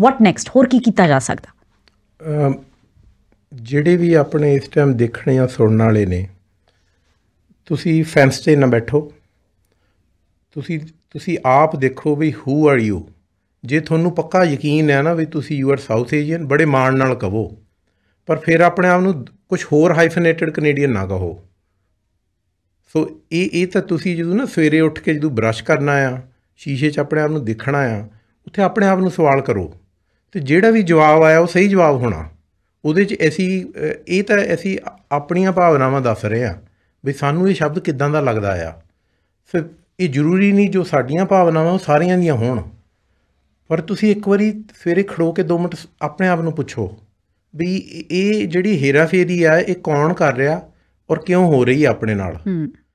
ਵਾਟ next ਹੋਰ ਕੀ ਕੀਤਾ ਜਾ ਸਕਦਾ ਜਿਹੜੇ ਵੀ ਆਪਣੇ ਇਸ ਟਾਈਮ ਦੇਖਣੇ ਆ ਸੁਣਨ ਵਾਲੇ ਨੇ ਤੁਸੀਂ ਫੈਂਸ ਤੇ ਨਾ ਬੈਠੋ ਤੁਸੀਂ ਤੁਸੀਂ ਆਪ ਦੇਖੋ ਵੀ ਹੂ ਆਰ ਯੂ ਜੇ ਤੁਹਾਨੂੰ ਪੱਕਾ ਯਕੀਨ ਹੈ ਨਾ ਵੀ ਤੁਸੀਂ ਯੂ ਆਰ ਸਾਊਥ ਏਸ਼ੀਅਨ ਬੜੇ ਮਾਣ ਨਾਲ ਕਹੋ ਪਰ ਫਿਰ ਆਪਣੇ ਆਪ ਨੂੰ ਕੁਝ ਹੋਰ ਹਾਈਫਨੇਟਡ ਕੈਨੇਡੀਅਨ ਨਾ ਕਹੋ ਸੋ ਇਹ ਇਹ ਤਾਂ ਤੁਸੀਂ ਜਦੋਂ ਨਾ ਸਵੇਰੇ ਉੱਠ ਕੇ ਜਦੋਂ ਬ੍ਰਸ਼ ਕਰਨਾ ਆ ਸ਼ੀਸ਼ੇ 'ਚ ਆਪਣੇ ਆਪ ਨੂੰ ਦੇਖਣਾ ਆ ਉੱਥੇ ਆਪਣੇ ਆਪ ਨੂੰ ਸਵਾਲ ਕਰੋ ਤੇ ਜਿਹੜਾ ਵੀ ਜਵਾਬ ਆਇਆ ਉਹ ਸਹੀ ਜਵਾਬ ਹੋਣਾ ਉਹਦੇ 'ਚ ਅਸੀਂ ਇਹ ਤਾਂ ਅਸੀਂ ਆਪਣੀਆਂ ਭਾਵਨਾਵਾਂ ਦੱਸ ਰਹੇ ਆ ਵੀ ਸਾਨੂੰ ਇਹ ਸ਼ਬਦ ਕਿਦਾਂ ਦਾ ਲੱਗਦਾ ਆ ਫਿਰ ਇਹ ਜ਼ਰੂਰੀ ਨਹੀਂ ਜੋ ਸਾਡੀਆਂ ਭਾਵਨਾਵਾਂ ਉਹ ਸਾਰੀਆਂ ਦੀਆਂ ਹੋਣ ਪਰ ਤੁਸੀਂ ਇੱਕ ਵਾਰੀ ਸਵੇਰੇ ਖੜੋ ਕੇ 2 ਮਿੰਟ ਆਪਣੇ ਆਪ ਨੂੰ ਪੁੱਛੋ ਵੀ ਇਹ ਜਿਹੜੀ ਹੇਰਾਫੇਰੀ ਆ ਇਹ ਕੌਣ ਕਰ ਰਿਹਾ ਔਰ ਕਿਉਂ ਹੋ ਰਹੀ ਆ ਆਪਣੇ ਨਾਲ ਹੂੰ